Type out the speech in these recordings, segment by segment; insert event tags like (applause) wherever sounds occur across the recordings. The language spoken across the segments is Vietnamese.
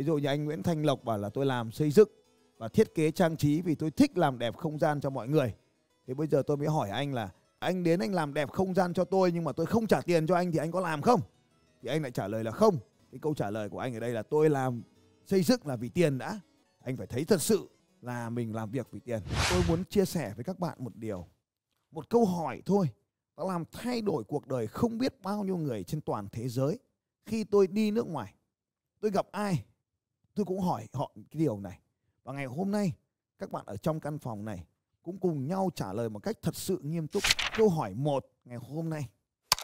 ví dụ như anh Nguyễn Thanh Lộc bảo là tôi làm xây dựng và thiết kế trang trí vì tôi thích làm đẹp không gian cho mọi người Thế bây giờ tôi mới hỏi anh là anh đến anh làm đẹp không gian cho tôi nhưng mà tôi không trả tiền cho anh thì anh có làm không thì anh lại trả lời là không cái câu trả lời của anh ở đây là tôi làm xây dựng là vì tiền đã anh phải thấy thật sự là mình làm việc vì tiền tôi muốn chia sẻ với các bạn một điều một câu hỏi thôi đã làm thay đổi cuộc đời không biết bao nhiêu người trên toàn thế giới khi tôi đi nước ngoài tôi gặp ai tôi cũng hỏi họ cái điều này và ngày hôm nay các bạn ở trong căn phòng này cũng cùng nhau trả lời một cách thật sự nghiêm túc câu hỏi một ngày hôm nay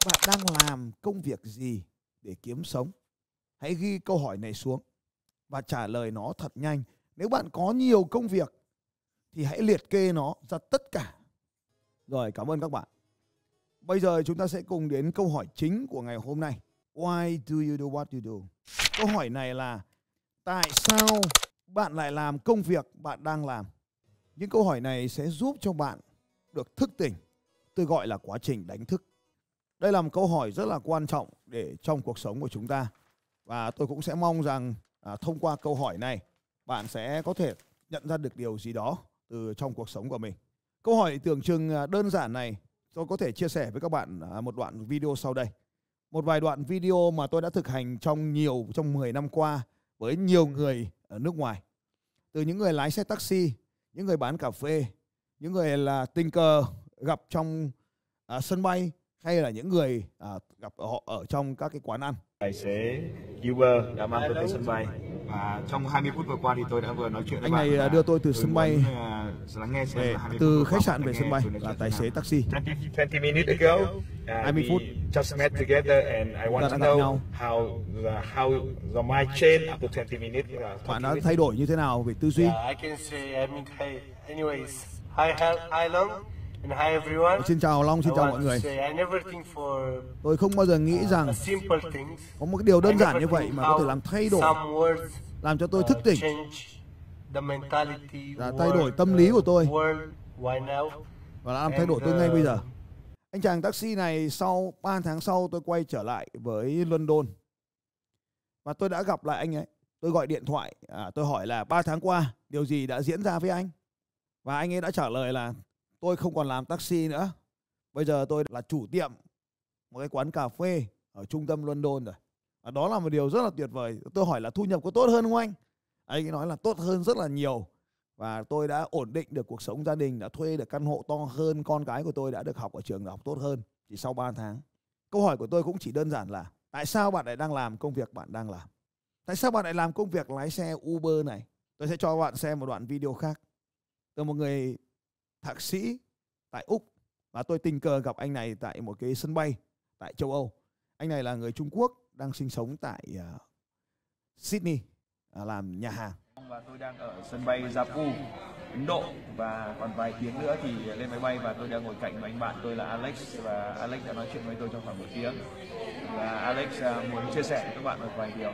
bạn đang làm công việc gì để kiếm sống hãy ghi câu hỏi này xuống và trả lời nó thật nhanh nếu bạn có nhiều công việc thì hãy liệt kê nó ra tất cả rồi cảm ơn các bạn bây giờ chúng ta sẽ cùng đến câu hỏi chính của ngày hôm nay why do you do what you do câu hỏi này là tại sao bạn lại làm công việc bạn đang làm những câu hỏi này sẽ giúp cho bạn được thức tỉnh tôi gọi là quá trình đánh thức đây là một câu hỏi rất là quan trọng để trong cuộc sống của chúng ta và tôi cũng sẽ mong rằng à, thông qua câu hỏi này bạn sẽ có thể nhận ra được điều gì đó từ trong cuộc sống của mình câu hỏi tưởng chừng à, đơn giản này tôi có thể chia sẻ với các bạn à, một đoạn video sau đây một vài đoạn video mà tôi đã thực hành trong nhiều trong 10 năm qua với nhiều người ở nước ngoài. Từ những người lái xe taxi, những người bán cà phê, những người là tình cờ gặp trong à, sân bay hay là những người à, gặp họ ở trong các cái quán ăn. Tài xế Uber đã mang tôi tới sân bay và trong 20 phút vừa qua thì tôi đã vừa nói chuyện với anh này đưa tôi từ sân bay à, về từ khách sạn về sân bay là tài xế taxi. 20 uh, phút. Just met together and I want to know how the, how the my chain after 20 minutes. Bạn đã thay đổi như thế nào về tư duy? I can say I mean hey, anyways, hi hi Long. Xin chào Long, xin chào mọi người. Tôi không bao giờ nghĩ uh, rằng có một cái điều đơn giản như vậy mà có thể làm thay đổi, làm cho tôi uh, thức tỉnh, đã dạ, thay đổi tâm lý của tôi và làm thay đổi tôi ngay bây giờ um, anh chàng taxi này sau 3 tháng sau tôi quay trở lại với London và tôi đã gặp lại anh ấy tôi gọi điện thoại à, tôi hỏi là 3 tháng qua điều gì đã diễn ra với anh và anh ấy đã trả lời là tôi không còn làm taxi nữa bây giờ tôi là chủ tiệm một cái quán cà phê ở trung tâm London rồi à, đó là một điều rất là tuyệt vời tôi hỏi là thu nhập có tốt hơn không anh anh ấy nói là tốt hơn rất là nhiều và tôi đã ổn định được cuộc sống gia đình đã thuê được căn hộ to hơn con cái của tôi đã được học ở trường đại học tốt hơn chỉ sau 3 tháng câu hỏi của tôi cũng chỉ đơn giản là tại sao bạn lại đang làm công việc bạn đang làm tại sao bạn lại làm công việc lái xe uber này tôi sẽ cho bạn xem một đoạn video khác từ một người thạc sĩ tại úc và tôi tình cờ gặp anh này tại một cái sân bay tại châu âu anh này là người trung quốc đang sinh sống tại uh, sydney À, làm nhà hàng. Và tôi đang ở sân bay Jaipur, Ấn Độ và còn vài tiếng nữa thì lên máy bay và tôi đang ngồi cạnh một anh bạn tôi là Alex và Alex đã nói chuyện với tôi trong khoảng một tiếng và Alex à, muốn chia sẻ với các bạn một vài điều.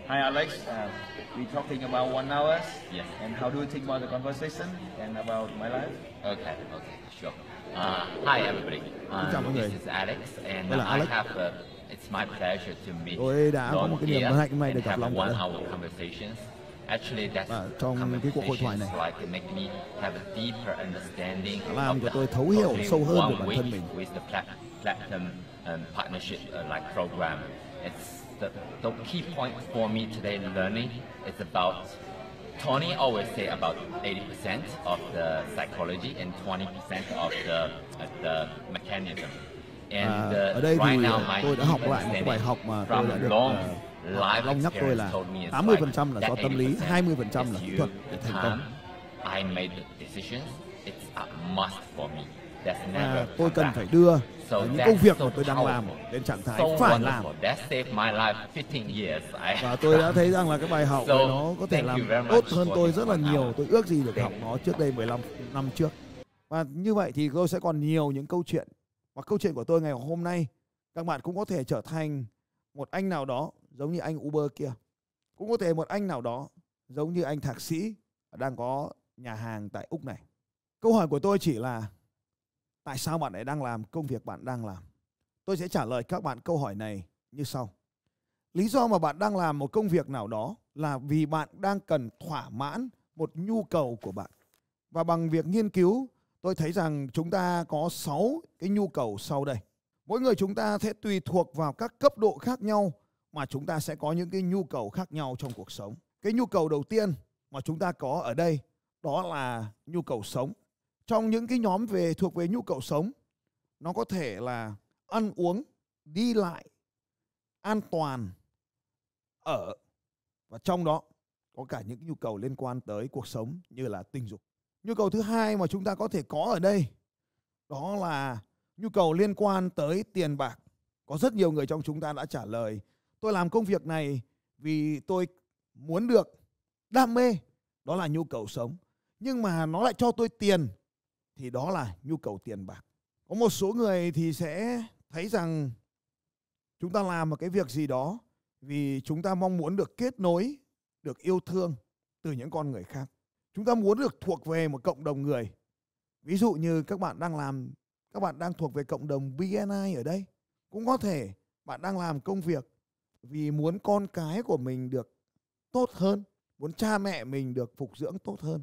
Hi Alex, uh, we talking about one hour. Yeah. And how do you think about the conversation and about my life? Okay, okay, sure. Uh, hi everybody. Uh, this is Alex and I have a It's my pleasure to meet Tôi đã có một cái niềm hạnh may được gặp Long Nghĩa. Và trong cái cuộc hội thoại này làm cho tôi thấu hiểu sâu hơn về bản thân mình. Um, uh, the, the key point for me today in learning is about Tony always say about 80% of the psychology and 20% of the, uh, the mechanism. À, uh, ở đây thì ờ, tôi đã học lại một cái bài học mà tôi đã được uh, Long nhắc tôi là 80% là do tâm lý, 20% là kỹ thuật để thành công. À, tôi cần phải đưa so những công việc mà tôi đang làm đến trạng thái phải làm và tôi đã thấy rằng là cái bài học này (laughs) nó có thể làm tốt hơn tôi rất là nhiều tôi ước gì được học nó trước đây 15 năm trước và như vậy thì tôi sẽ còn nhiều những câu chuyện và câu chuyện của tôi ngày hôm nay các bạn cũng có thể trở thành một anh nào đó giống như anh Uber kia. Cũng có thể một anh nào đó giống như anh thạc sĩ đang có nhà hàng tại Úc này. Câu hỏi của tôi chỉ là tại sao bạn lại đang làm công việc bạn đang làm? Tôi sẽ trả lời các bạn câu hỏi này như sau. Lý do mà bạn đang làm một công việc nào đó là vì bạn đang cần thỏa mãn một nhu cầu của bạn. Và bằng việc nghiên cứu tôi thấy rằng chúng ta có 6 cái nhu cầu sau đây. Mỗi người chúng ta sẽ tùy thuộc vào các cấp độ khác nhau mà chúng ta sẽ có những cái nhu cầu khác nhau trong cuộc sống. Cái nhu cầu đầu tiên mà chúng ta có ở đây đó là nhu cầu sống. Trong những cái nhóm về thuộc về nhu cầu sống, nó có thể là ăn uống, đi lại, an toàn, ở và trong đó có cả những nhu cầu liên quan tới cuộc sống như là tình dục nhu cầu thứ hai mà chúng ta có thể có ở đây đó là nhu cầu liên quan tới tiền bạc có rất nhiều người trong chúng ta đã trả lời tôi làm công việc này vì tôi muốn được đam mê đó là nhu cầu sống nhưng mà nó lại cho tôi tiền thì đó là nhu cầu tiền bạc có một số người thì sẽ thấy rằng chúng ta làm một cái việc gì đó vì chúng ta mong muốn được kết nối được yêu thương từ những con người khác chúng ta muốn được thuộc về một cộng đồng người ví dụ như các bạn đang làm các bạn đang thuộc về cộng đồng BNI ở đây cũng có thể bạn đang làm công việc vì muốn con cái của mình được tốt hơn muốn cha mẹ mình được phục dưỡng tốt hơn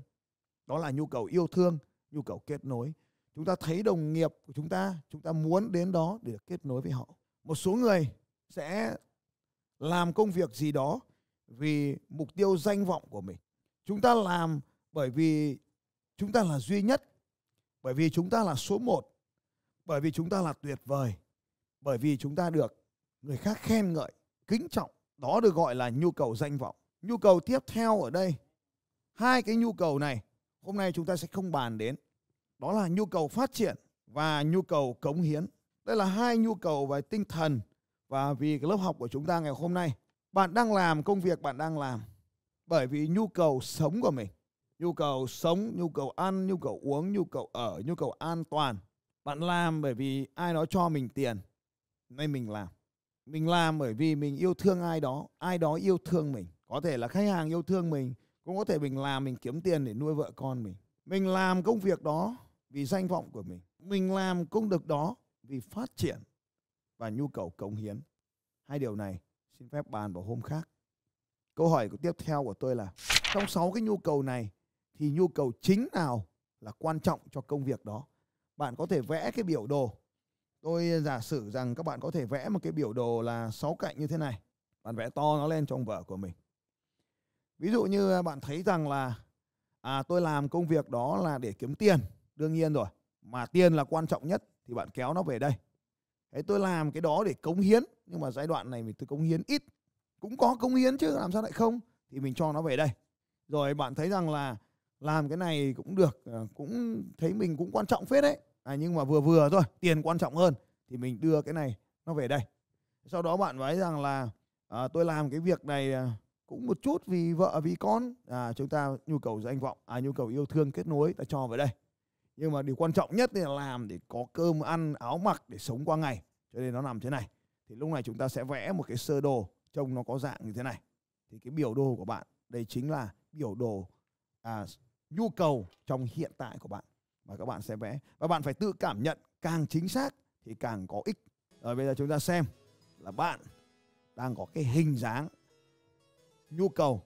đó là nhu cầu yêu thương nhu cầu kết nối chúng ta thấy đồng nghiệp của chúng ta chúng ta muốn đến đó để được kết nối với họ một số người sẽ làm công việc gì đó vì mục tiêu danh vọng của mình chúng ta làm bởi vì chúng ta là duy nhất bởi vì chúng ta là số một bởi vì chúng ta là tuyệt vời bởi vì chúng ta được người khác khen ngợi kính trọng đó được gọi là nhu cầu danh vọng nhu cầu tiếp theo ở đây hai cái nhu cầu này hôm nay chúng ta sẽ không bàn đến đó là nhu cầu phát triển và nhu cầu cống hiến đây là hai nhu cầu về tinh thần và vì cái lớp học của chúng ta ngày hôm nay bạn đang làm công việc bạn đang làm bởi vì nhu cầu sống của mình nhu cầu sống nhu cầu ăn nhu cầu uống nhu cầu ở nhu cầu an toàn bạn làm bởi vì ai đó cho mình tiền nên mình làm mình làm bởi vì mình yêu thương ai đó ai đó yêu thương mình có thể là khách hàng yêu thương mình cũng có thể mình làm mình kiếm tiền để nuôi vợ con mình mình làm công việc đó vì danh vọng của mình mình làm công việc đó vì phát triển và nhu cầu cống hiến hai điều này xin phép bàn vào hôm khác câu hỏi của tiếp theo của tôi là trong sáu cái nhu cầu này thì nhu cầu chính nào là quan trọng cho công việc đó bạn có thể vẽ cái biểu đồ tôi giả sử rằng các bạn có thể vẽ một cái biểu đồ là sáu cạnh như thế này bạn vẽ to nó lên trong vở của mình ví dụ như bạn thấy rằng là à tôi làm công việc đó là để kiếm tiền đương nhiên rồi mà tiền là quan trọng nhất thì bạn kéo nó về đây thế tôi làm cái đó để cống hiến nhưng mà giai đoạn này mình tôi cống hiến ít cũng có cống hiến chứ làm sao lại không thì mình cho nó về đây rồi bạn thấy rằng là làm cái này cũng được ờ, cũng thấy mình cũng quan trọng phết đấy à, nhưng mà vừa vừa thôi tiền quan trọng hơn thì mình đưa cái này nó về đây sau đó bạn nói rằng là à, tôi làm cái việc này ờ, cũng một chút vì vợ vì con à, chúng ta nhu cầu danh vọng à nhu cầu yêu thương kết nối ta cho về đây nhưng mà điều quan trọng nhất là làm để có cơm ăn áo mặc để sống qua ngày cho nên nó nằm thế này thì lúc này chúng ta sẽ vẽ một cái sơ đồ trông nó có dạng như thế này thì cái biểu đồ của bạn đây chính là biểu đồ à, nhu cầu trong hiện tại của bạn và các bạn sẽ vẽ và bạn phải tự cảm nhận càng chính xác thì càng có ích rồi bây giờ chúng ta xem là bạn đang có cái hình dáng nhu cầu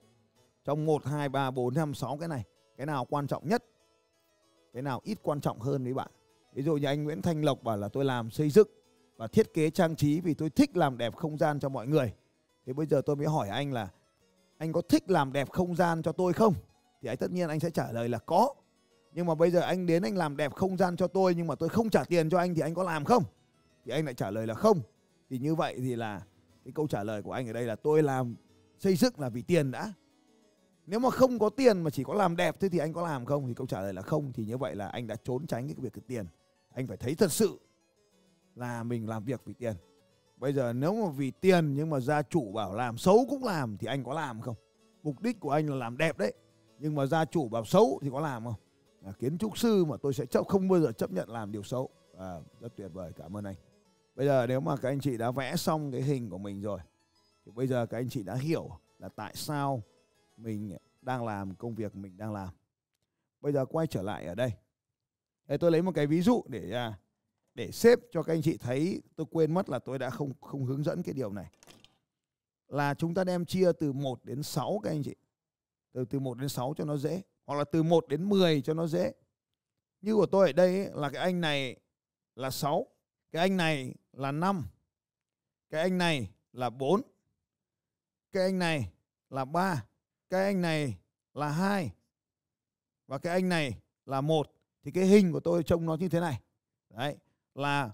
trong 1 2 3 4 5 6 cái này cái nào quan trọng nhất cái nào ít quan trọng hơn với bạn ví dụ như anh Nguyễn Thanh Lộc bảo là tôi làm xây dựng và thiết kế trang trí vì tôi thích làm đẹp không gian cho mọi người thì bây giờ tôi mới hỏi anh là anh có thích làm đẹp không gian cho tôi không thì anh tất nhiên anh sẽ trả lời là có nhưng mà bây giờ anh đến anh làm đẹp không gian cho tôi nhưng mà tôi không trả tiền cho anh thì anh có làm không thì anh lại trả lời là không thì như vậy thì là cái câu trả lời của anh ở đây là tôi làm xây dựng là vì tiền đã nếu mà không có tiền mà chỉ có làm đẹp thế thì anh có làm không thì câu trả lời là không thì như vậy là anh đã trốn tránh cái việc cái tiền anh phải thấy thật sự là mình làm việc vì tiền bây giờ nếu mà vì tiền nhưng mà gia chủ bảo làm xấu cũng làm thì anh có làm không mục đích của anh là làm đẹp đấy nhưng mà gia chủ bảo xấu thì có làm không à, kiến trúc sư mà tôi sẽ chấp không bao giờ chấp nhận làm điều xấu à, rất tuyệt vời cảm ơn anh bây giờ nếu mà các anh chị đã vẽ xong cái hình của mình rồi thì bây giờ các anh chị đã hiểu là tại sao mình đang làm công việc mình đang làm bây giờ quay trở lại ở đây Thế tôi lấy một cái ví dụ để à, để xếp cho các anh chị thấy tôi quên mất là tôi đã không không hướng dẫn cái điều này là chúng ta đem chia từ 1 đến 6 các anh chị từ từ 1 đến 6 cho nó dễ hoặc là từ 1 đến 10 cho nó dễ như của tôi ở đây ấy, là cái anh này là 6 cái anh này là 5 cái anh này là 4 cái anh này là 3 cái anh này là 2 và cái anh này là 1 thì cái hình của tôi trông nó như thế này đấy là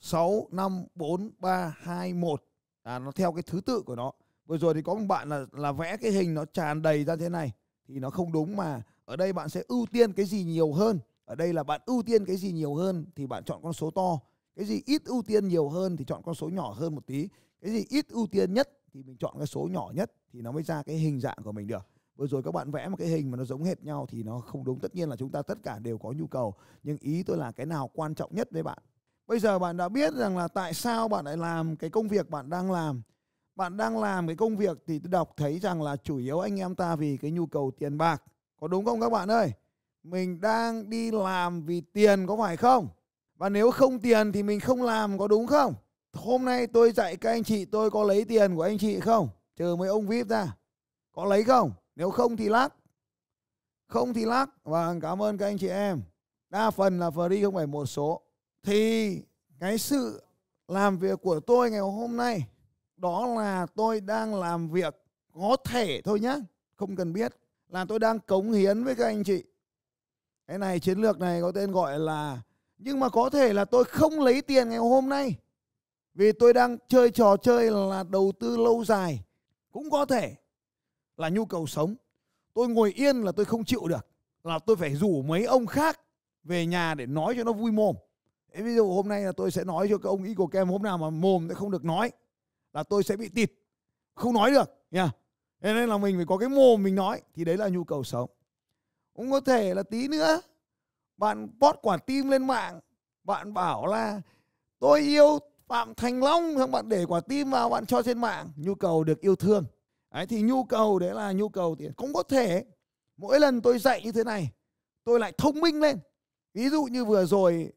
6 5 4 3 2 1 là nó theo cái thứ tự của nó vừa rồi thì có một bạn là là vẽ cái hình nó tràn đầy ra thế này thì nó không đúng mà ở đây bạn sẽ ưu tiên cái gì nhiều hơn ở đây là bạn ưu tiên cái gì nhiều hơn thì bạn chọn con số to cái gì ít ưu tiên nhiều hơn thì chọn con số nhỏ hơn một tí cái gì ít ưu tiên nhất thì mình chọn cái số nhỏ nhất thì nó mới ra cái hình dạng của mình được vừa rồi các bạn vẽ một cái hình mà nó giống hệt nhau thì nó không đúng tất nhiên là chúng ta tất cả đều có nhu cầu nhưng ý tôi là cái nào quan trọng nhất với bạn bây giờ bạn đã biết rằng là tại sao bạn lại làm cái công việc bạn đang làm bạn đang làm cái công việc thì tôi đọc thấy rằng là chủ yếu anh em ta vì cái nhu cầu tiền bạc có đúng không các bạn ơi mình đang đi làm vì tiền có phải không và nếu không tiền thì mình không làm có đúng không hôm nay tôi dạy các anh chị tôi có lấy tiền của anh chị không trừ mấy ông vip ra có lấy không nếu không thì lắc không thì lắc và vâng, cảm ơn các anh chị em đa phần là free không phải một số thì cái sự làm việc của tôi ngày hôm nay đó là tôi đang làm việc có thể thôi nhé không cần biết là tôi đang cống hiến với các anh chị cái này chiến lược này có tên gọi là nhưng mà có thể là tôi không lấy tiền ngày hôm nay vì tôi đang chơi trò chơi là đầu tư lâu dài cũng có thể là nhu cầu sống tôi ngồi yên là tôi không chịu được là tôi phải rủ mấy ông khác về nhà để nói cho nó vui mồm ví dụ hôm nay là tôi sẽ nói cho các ông ý của kem hôm nào mà mồm sẽ không được nói là tôi sẽ bị tịt không nói được nha Thế nên là mình phải có cái mồm mình nói thì đấy là nhu cầu sống cũng có thể là tí nữa bạn post quả tim lên mạng bạn bảo là tôi yêu phạm thành long xong bạn để quả tim vào bạn cho trên mạng nhu cầu được yêu thương đấy, thì nhu cầu đấy là nhu cầu thì cũng có thể mỗi lần tôi dạy như thế này tôi lại thông minh lên ví dụ như vừa rồi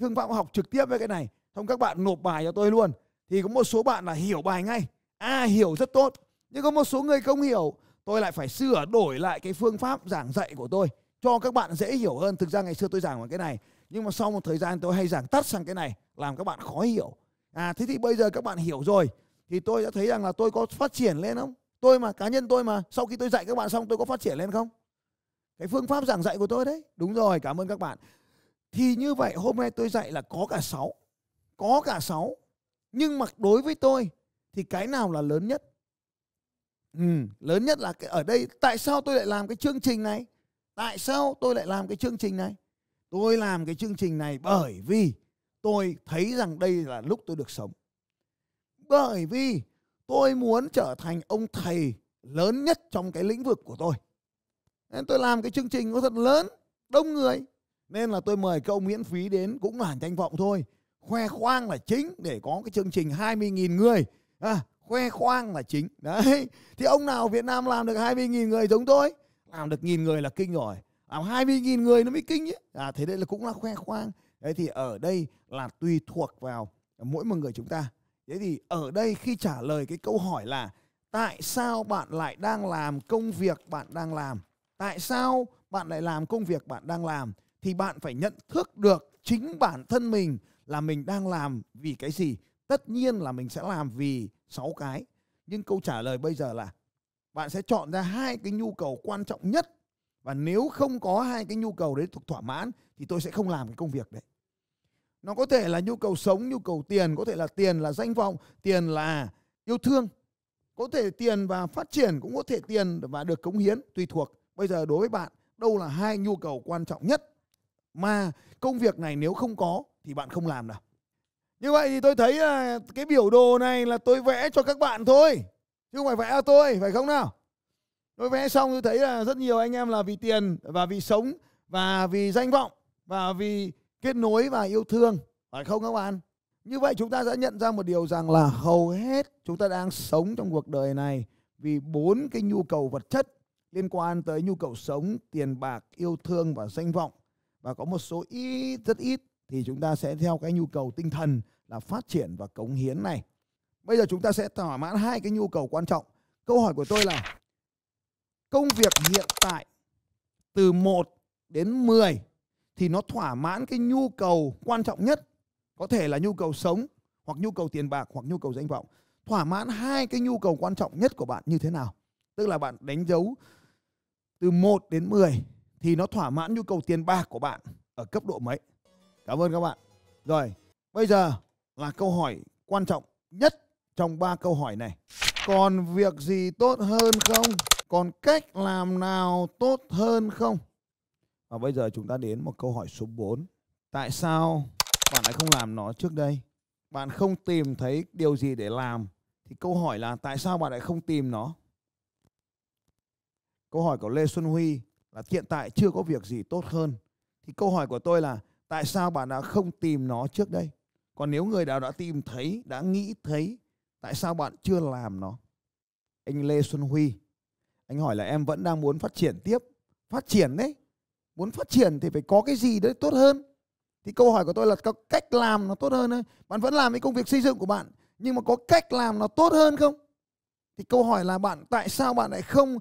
phương phạm học trực tiếp với cái này xong các bạn nộp bài cho tôi luôn thì có một số bạn là hiểu bài ngay à hiểu rất tốt nhưng có một số người không hiểu tôi lại phải sửa đổi lại cái phương pháp giảng dạy của tôi cho các bạn dễ hiểu hơn thực ra ngày xưa tôi giảng bằng cái này nhưng mà sau một thời gian tôi hay giảng tắt sang cái này làm các bạn khó hiểu à thế thì bây giờ các bạn hiểu rồi thì tôi đã thấy rằng là tôi có phát triển lên không tôi mà cá nhân tôi mà sau khi tôi dạy các bạn xong tôi có phát triển lên không cái phương pháp giảng dạy của tôi đấy đúng rồi cảm ơn các bạn thì như vậy hôm nay tôi dạy là có cả sáu có cả sáu nhưng mà đối với tôi thì cái nào là lớn nhất ừ, lớn nhất là cái ở đây tại sao tôi lại làm cái chương trình này tại sao tôi lại làm cái chương trình này tôi làm cái chương trình này bởi vì tôi thấy rằng đây là lúc tôi được sống bởi vì tôi muốn trở thành ông thầy lớn nhất trong cái lĩnh vực của tôi nên tôi làm cái chương trình nó thật lớn đông người nên là tôi mời các ông miễn phí đến cũng là tranh vọng thôi khoe khoang là chính để có cái chương trình 20.000 người à, khoe khoang là chính đấy thì ông nào Việt Nam làm được 20.000 người giống tôi làm được nghìn người là kinh rồi làm 20.000 người nó mới kinh ấy à, thế đây là cũng là khoe khoang đấy thì ở đây là tùy thuộc vào mỗi một người chúng ta thế thì ở đây khi trả lời cái câu hỏi là tại sao bạn lại đang làm công việc bạn đang làm tại sao bạn lại làm công việc bạn đang làm thì bạn phải nhận thức được chính bản thân mình là mình đang làm vì cái gì tất nhiên là mình sẽ làm vì sáu cái nhưng câu trả lời bây giờ là bạn sẽ chọn ra hai cái nhu cầu quan trọng nhất và nếu không có hai cái nhu cầu đấy thuộc thỏa mãn thì tôi sẽ không làm cái công việc đấy nó có thể là nhu cầu sống nhu cầu tiền có thể là tiền là danh vọng tiền là yêu thương có thể tiền và phát triển cũng có thể tiền và được cống hiến tùy thuộc bây giờ đối với bạn đâu là hai nhu cầu quan trọng nhất mà công việc này nếu không có thì bạn không làm nào. Như vậy thì tôi thấy là ờ, cái biểu đồ này là tôi vẽ cho các bạn thôi. Chứ không phải vẽ cho tôi, phải không nào? Tôi vẽ xong tôi thấy là rất nhiều anh em là vì tiền và vì sống và vì danh vọng và vì kết nối và yêu thương. Phải không các bạn? Như vậy chúng ta đã nhận ra một điều rằng là hầu hết chúng ta đang sống trong cuộc đời này vì bốn cái nhu cầu vật chất liên quan tới nhu cầu sống, tiền bạc, yêu thương và danh vọng. Và có một số ít rất ít thì chúng ta sẽ theo cái nhu cầu tinh thần là phát triển và cống hiến này. Bây giờ chúng ta sẽ thỏa mãn hai cái nhu cầu quan trọng. Câu hỏi của tôi là công việc hiện tại từ 1 đến 10 thì nó thỏa mãn cái nhu cầu quan trọng nhất, có thể là nhu cầu sống hoặc nhu cầu tiền bạc hoặc nhu cầu danh vọng. Thỏa mãn hai cái nhu cầu quan trọng nhất của bạn như thế nào? Tức là bạn đánh dấu từ 1 đến 10 thì nó thỏa mãn nhu cầu tiền bạc của bạn ở cấp độ mấy? Cảm ơn các bạn. Rồi, bây giờ là câu hỏi quan trọng nhất trong ba câu hỏi này. Còn việc gì tốt hơn không? Còn cách làm nào tốt hơn không? Và bây giờ chúng ta đến một câu hỏi số 4. Tại sao bạn lại không làm nó trước đây? Bạn không tìm thấy điều gì để làm thì câu hỏi là tại sao bạn lại không tìm nó? Câu hỏi của Lê Xuân Huy là hiện tại chưa có việc gì tốt hơn. Thì câu hỏi của tôi là Tại sao bạn đã không tìm nó trước đây? Còn nếu người nào đã tìm thấy, đã nghĩ thấy, tại sao bạn chưa làm nó? Anh Lê Xuân Huy, anh hỏi là em vẫn đang muốn phát triển tiếp. Phát triển đấy. Muốn phát triển thì phải có cái gì đấy tốt hơn. Thì câu hỏi của tôi là có cách làm nó tốt hơn đấy. Bạn vẫn làm cái công việc xây dựng của bạn, nhưng mà có cách làm nó tốt hơn không? Thì câu hỏi là bạn tại sao bạn lại không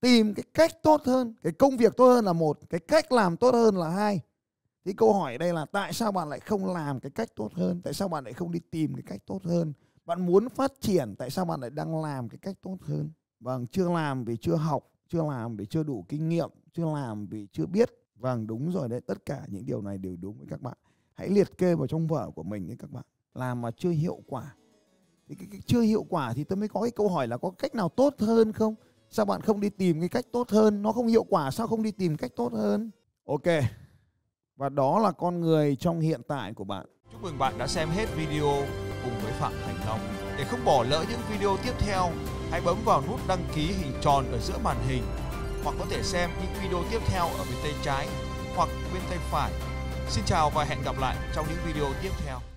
tìm cái cách tốt hơn? Cái công việc tốt hơn là một, cái cách làm tốt hơn là hai thì câu hỏi đây là tại sao bạn lại không làm cái cách tốt hơn tại sao bạn lại không đi tìm cái cách tốt hơn bạn muốn phát triển tại sao bạn lại đang làm cái cách tốt hơn vâng chưa làm vì chưa học chưa làm vì chưa đủ kinh nghiệm chưa làm vì chưa biết vâng đúng rồi đấy tất cả những điều này đều đúng với các bạn hãy liệt kê vào trong vở của mình ấy các bạn làm mà chưa hiệu quả thì cái, cái chưa hiệu quả thì tôi mới có cái câu hỏi là có cách nào tốt hơn không sao bạn không đi tìm cái cách tốt hơn nó không hiệu quả sao không đi tìm cách tốt hơn ok và đó là con người trong hiện tại của bạn. Chúc mừng bạn đã xem hết video cùng với Phạm Thành Long. Để không bỏ lỡ những video tiếp theo, hãy bấm vào nút đăng ký hình tròn ở giữa màn hình hoặc có thể xem những video tiếp theo ở bên tay trái hoặc bên tay phải. Xin chào và hẹn gặp lại trong những video tiếp theo.